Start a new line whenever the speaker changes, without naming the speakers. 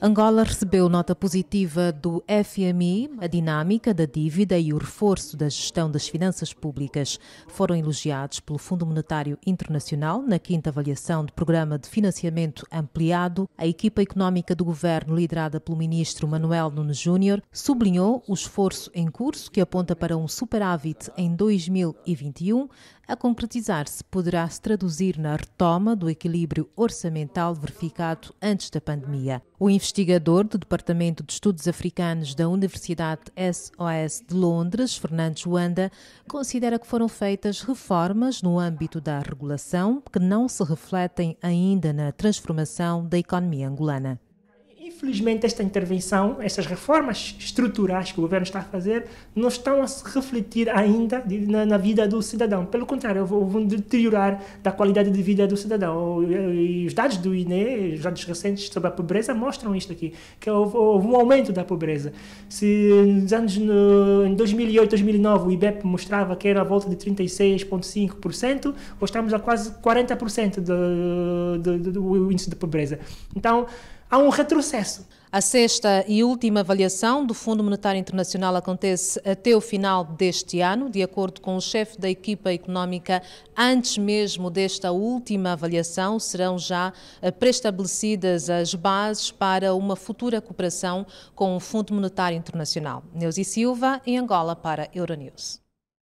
Angola recebeu nota positiva do FMI, a dinâmica da dívida e o reforço da gestão das finanças públicas foram elogiados pelo Fundo Monetário Internacional na quinta avaliação do programa de financiamento ampliado. A equipa económica do governo, liderada pelo ministro Manuel Nunes Júnior, sublinhou o esforço em curso que aponta para um superávit em 2021, a concretizar-se poderá se traduzir na retoma do equilíbrio orçamental verificado antes da pandemia. O investigador do Departamento de Estudos Africanos da Universidade SOS de Londres, Fernando Wanda, considera que foram feitas reformas no âmbito da regulação que não se refletem ainda na transformação da economia angolana
infelizmente, esta intervenção, estas reformas estruturais que o governo está a fazer, não estão a se refletir ainda na, na vida do cidadão. Pelo contrário, vão deteriorar da qualidade de vida do cidadão. E os dados do INE, os dados recentes sobre a pobreza, mostram isto aqui, que houve, houve um aumento da pobreza. Se nos anos no, em 2008, 2009, o IBEP mostrava que era a volta de 36,5%, hoje estamos a quase 40% do, do, do, do índice de pobreza. Então,
há um retrocesso. A sexta e última avaliação do Fundo Monetário Internacional acontece até o final deste ano, de acordo com o chefe da equipa económica. Antes mesmo desta última avaliação, serão já eh, preestabelecidas as bases para uma futura cooperação com o Fundo Monetário Internacional. Neuzi Silva, em Angola, para Euronews.